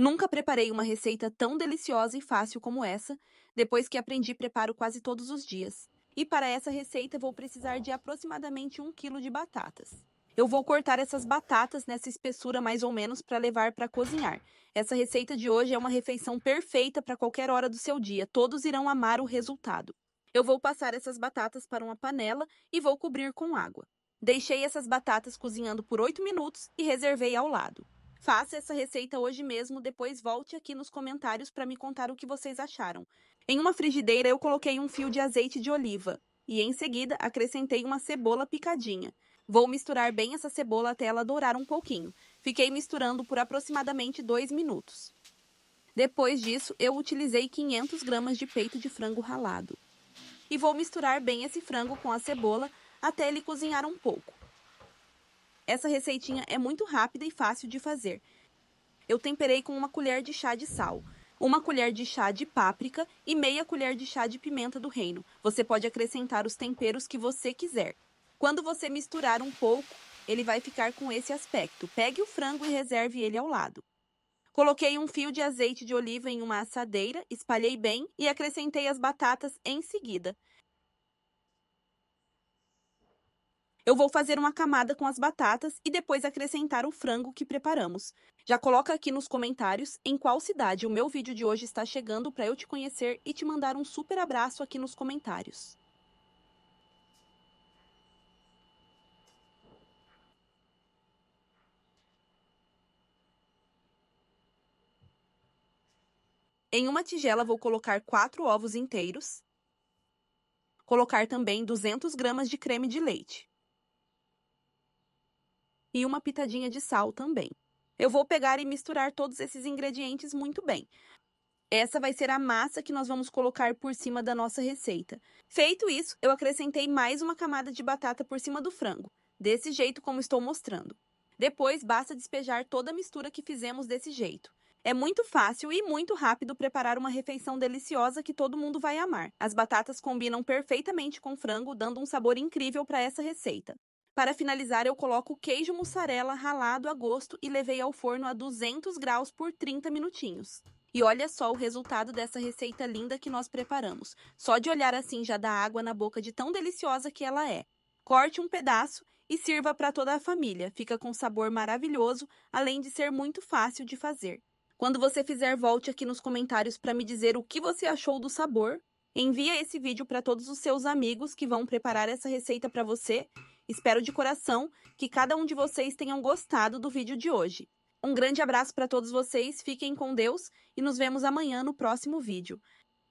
Nunca preparei uma receita tão deliciosa e fácil como essa, depois que aprendi preparo quase todos os dias. E para essa receita vou precisar de aproximadamente 1 kg de batatas. Eu vou cortar essas batatas nessa espessura mais ou menos para levar para cozinhar. Essa receita de hoje é uma refeição perfeita para qualquer hora do seu dia, todos irão amar o resultado. Eu vou passar essas batatas para uma panela e vou cobrir com água. Deixei essas batatas cozinhando por 8 minutos e reservei ao lado. Faça essa receita hoje mesmo, depois volte aqui nos comentários para me contar o que vocês acharam. Em uma frigideira eu coloquei um fio de azeite de oliva e em seguida acrescentei uma cebola picadinha. Vou misturar bem essa cebola até ela dourar um pouquinho. Fiquei misturando por aproximadamente 2 minutos. Depois disso, eu utilizei 500 gramas de peito de frango ralado. E vou misturar bem esse frango com a cebola até ele cozinhar um pouco. Essa receitinha é muito rápida e fácil de fazer. Eu temperei com uma colher de chá de sal, uma colher de chá de páprica e meia colher de chá de pimenta do reino. Você pode acrescentar os temperos que você quiser. Quando você misturar um pouco, ele vai ficar com esse aspecto. Pegue o frango e reserve ele ao lado. Coloquei um fio de azeite de oliva em uma assadeira, espalhei bem e acrescentei as batatas em seguida. Eu vou fazer uma camada com as batatas e depois acrescentar o frango que preparamos. Já coloca aqui nos comentários em qual cidade o meu vídeo de hoje está chegando para eu te conhecer e te mandar um super abraço aqui nos comentários. Em uma tigela, vou colocar 4 ovos inteiros. Colocar também 200 gramas de creme de leite e uma pitadinha de sal também. Eu vou pegar e misturar todos esses ingredientes muito bem. Essa vai ser a massa que nós vamos colocar por cima da nossa receita. Feito isso, eu acrescentei mais uma camada de batata por cima do frango, desse jeito como estou mostrando. Depois, basta despejar toda a mistura que fizemos desse jeito. É muito fácil e muito rápido preparar uma refeição deliciosa que todo mundo vai amar. As batatas combinam perfeitamente com frango, dando um sabor incrível para essa receita. Para finalizar, eu coloco queijo mussarela ralado a gosto e levei ao forno a 200 graus por 30 minutinhos. E olha só o resultado dessa receita linda que nós preparamos. Só de olhar assim já dá água na boca de tão deliciosa que ela é. Corte um pedaço e sirva para toda a família. Fica com sabor maravilhoso, além de ser muito fácil de fazer. Quando você fizer, volte aqui nos comentários para me dizer o que você achou do sabor. Envia esse vídeo para todos os seus amigos que vão preparar essa receita para você Espero de coração que cada um de vocês tenham gostado do vídeo de hoje. Um grande abraço para todos vocês, fiquem com Deus e nos vemos amanhã no próximo vídeo.